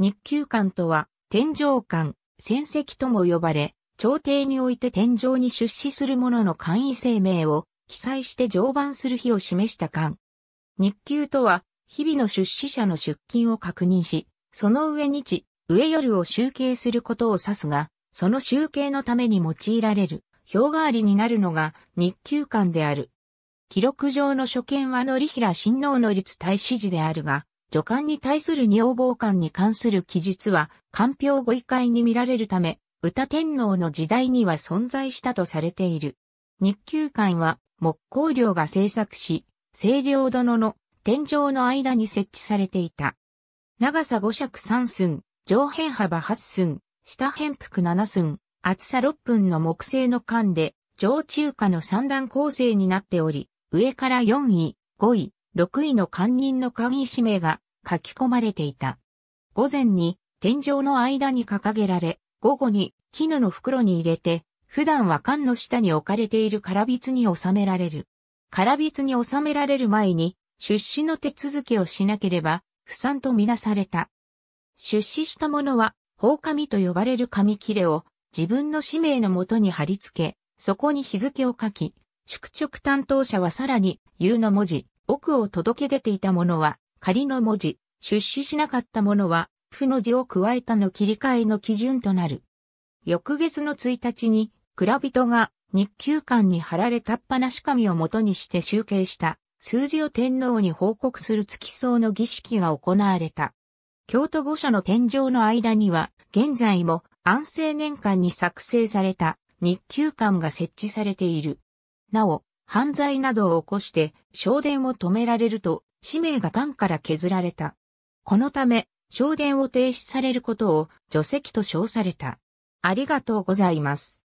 日給官とは、天上官、戦績とも呼ばれ、朝廷において天上に出資する者の簡易声明を記載して常磐する日を示した官。日給とは、日々の出資者の出勤を確認し、その上日、上夜を集計することを指すが、その集計のために用いられる、表代わりになるのが日給官である。記録上の所見は則平親王の立大使時であるが、助官に対する女房官に関する記述は、官票ご遺会に見られるため、歌天皇の時代には存在したとされている。日給館は、木工寮が制作し、清涼殿の天井の間に設置されていた。長さ5尺3寸、上辺幅8寸、下辺幅7寸、厚さ6分の木製の館で、上中下の三段構成になっており、上から4位、5位、6位の官人の官位指名が書き込まれていた。午前に天井の間に掲げられ、午後に絹の袋に入れて、普段は缶の下に置かれている空筆に収められる。空筆に収められる前に、出資の手続きをしなければ、不算とみなされた。出資した者は、放紙と呼ばれる紙切れを自分の氏名のもとに貼り付け、そこに日付を書き、宿直担当者はさらに、U の文字、奥を届け出ていたものは、仮の文字、出資しなかったものは、負の字を加えたの切り替えの基準となる。翌月の1日に、蔵人が日給間に貼られたっぱなし紙を元にして集計した数字を天皇に報告する月相の儀式が行われた。京都御所の天井の間には、現在も安政年間に作成された日給館が設置されている。なお、犯罪などを起こして昇電を止められると、使命が艦から削られた。このため、昇電を停止されることを除籍と称された。ありがとうございます。